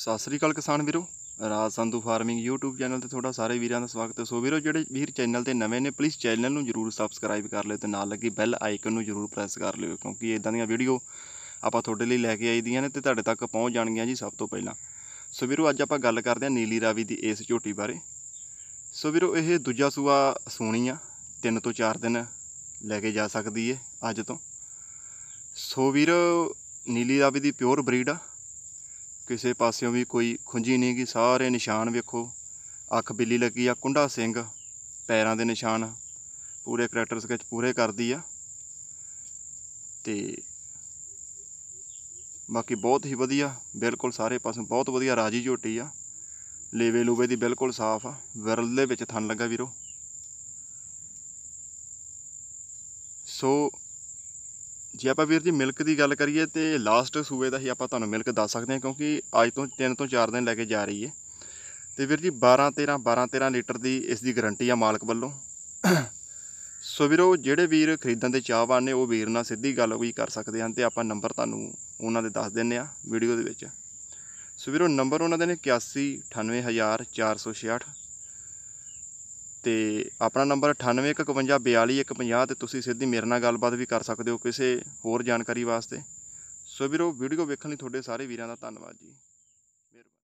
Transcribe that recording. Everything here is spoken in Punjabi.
ਸਤਿ ਸ੍ਰੀ ਅਕਾਲ ਕਿਸਾਨ ਵੀਰੋ Raj Sandhu farming YouTube channel ਤੇ ਤੁਹਾਡਾ ਸਾਰੇ ਵੀਰਾਂ ਦਾ ਸਵਾਗਤ ਹੈ ਸੋ ਵੀਰੋ ਜਿਹੜੇ ਵੀਰ ਚੈਨਲ ਤੇ ਨਵੇਂ ਨੇ ਪਲੀਜ਼ ਚੈਨਲ ਨੂੰ ਜਰੂਰ ਸਬਸਕ੍ਰਾਈਬ ਕਰ ਲਿਓ ਤੇ ਨਾਲ ਲੱਗੀ ਬੈਲ ਆਈਕਨ ਨੂੰ ਜਰੂਰ ਪ੍ਰੈਸ ਕਰ ਲਿਓ ਕਿਉਂਕਿ ਇਦਾਂ ਦੀਆਂ ਵੀਡੀਓ ਆਪਾਂ ਤੁਹਾਡੇ ਲਈ ਲੈ ਕੇ ਆਈ ਦੀਆਂ ਨੇ ਤੇ ਤੁਹਾਡੇ ਤੱਕ ਪਹੁੰਚ ਜਾਣਗੀਆਂ ਜੀ ਸਭ ਤੋਂ ਪਹਿਲਾਂ ਸੋ ਵੀਰੋ ਅੱਜ ਆਪਾਂ ਗੱਲ ਕਰਦੇ ਹਾਂ ਨੀਲੀ ਰਾਵੀ ਦੀ ਇਸ ਝੋਟੀ ਬਾਰੇ ਸੋ ਵੀਰੋ ਇਹ ਦੂਜਾ ਸੂਆ ਸੋਣੀ ਆ ਤਿੰਨ ਤੋਂ ਚਾਰ ਦਿਨ ਲੈ ਕੇ ਜਾ ਸਕਦੀ ਏ ਅੱਜ ਤੋਂ ਸੋ ਵੀਰੋ ਨੀਲੀ ਰਾਵੀ ਦੀ ਪਿਓਰ ਬਰੀਡ ਆ ਕਿਸੇ ਪਾਸਿਓਂ ਵੀ ਕੋਈ ਖੁੰਝੀ ਨਹੀਂ ਕਿ ਸਾਰੇ ਨਿਸ਼ਾਨ ਵੇਖੋ ਅੱਖ ਬਿੱਲੀ ਲੱਗੀ ਆ ਕੁੰਡਾ ਸਿੰਘ ਪੈਰਾਂ ਦੇ ਨਿਸ਼ਾਨ ਪੂਰੇ ਕਰੈਕਟਰ ਸਕੈਚ ਪੂਰੇ ਕਰਦੀ ਆ ਤੇ ਬਾਕੀ ਬਹੁਤ ਹੀ ਵਧੀਆ ਬਿਲਕੁਲ ਸਾਰੇ ਪਾਸੋਂ ਬਹੁਤ ਵਧੀਆ ਰਾਜੀ ਝੋਟੀ ਆ ਲੇਵੇ ਲੂਵੇ ਦੀ ਬਿਲਕੁਲ ਸਾਫ਼ ਆ ਵਿਰਲ ਦੇ ਵਿੱਚ ਥਣ ਲੱਗਾ ਵੀਰੋ ਸੋ ਜੇ ਆਪਾਂ ਵੀਰ ਜੀ ਮਿਲਕ ਦੀ ਗੱਲ ਕਰੀਏ ਤੇ ਲਾਸਟ ਸੂਏ ਦਾ ਹੀ ਆਪਾਂ ਤੁਹਾਨੂੰ ਮਿਲਕ ਦੱਸ ਸਕਦੇ ਹਾਂ ਕਿਉਂਕਿ ਅੱਜ ਤੋਂ 3 ਤੋਂ 4 ਦਿਨ ਲੈ ਕੇ ਜਾ ਰਹੀ ਹੈ ਤੇ ਵੀਰ ਜੀ 12 13 12 13 ਲੀਟਰ ਦੀ ਇਸ ਦੀ ਗਾਰੰਟੀ ਆ ਮਾਲਕ ਵੱਲੋਂ ਸੋ ਵੀਰੋ ਜਿਹੜੇ ਵੀਰ ਖਰੀਦਣ ਦੇ ਚਾਹਵਾਨ ਨੇ ਉਹ ਵੀਰ ਨਾਲ ਸਿੱਧੀ ਗੱਲ ਵੀ ਕਰ ਸਕਦੇ ਹਨ ਤੇ ਆਪਾਂ ਨੰਬਰ ਤੁਹਾਨੂੰ ਉਹਨਾਂ ਦੇ ਦੱਸ ਦਿੰਨੇ ਆ ਵੀਡੀਓ ਦੇ ਵਿੱਚ ਸੋ ਵੀਰੋ ਨੰਬਰ ਉਹਨਾਂ ਦੇ ਨੇ 81 98468 ਤੇ ਆਪਣਾ ਨੰਬਰ 9815524150 ਤੇ ਤੁਸੀਂ ਸਿੱਧੀ ਮੇਰੇ ਨਾਲ ਗੱਲਬਾਤ ਵੀ ਕਰ ਸਕਦੇ ਹੋ ਕਿਸੇ ਹੋਰ ਜਾਣਕਾਰੀ ਵਾਸਤੇ ਸੋ ਵੀਰੋ ਵੀਡੀਓ ਵੇਖਣ ਲਈ ਤੁਹਾਡੇ ਸਾਰੇ ਵੀਰਾਂ ਦਾ ਧੰਨਵਾਦ ਜੀ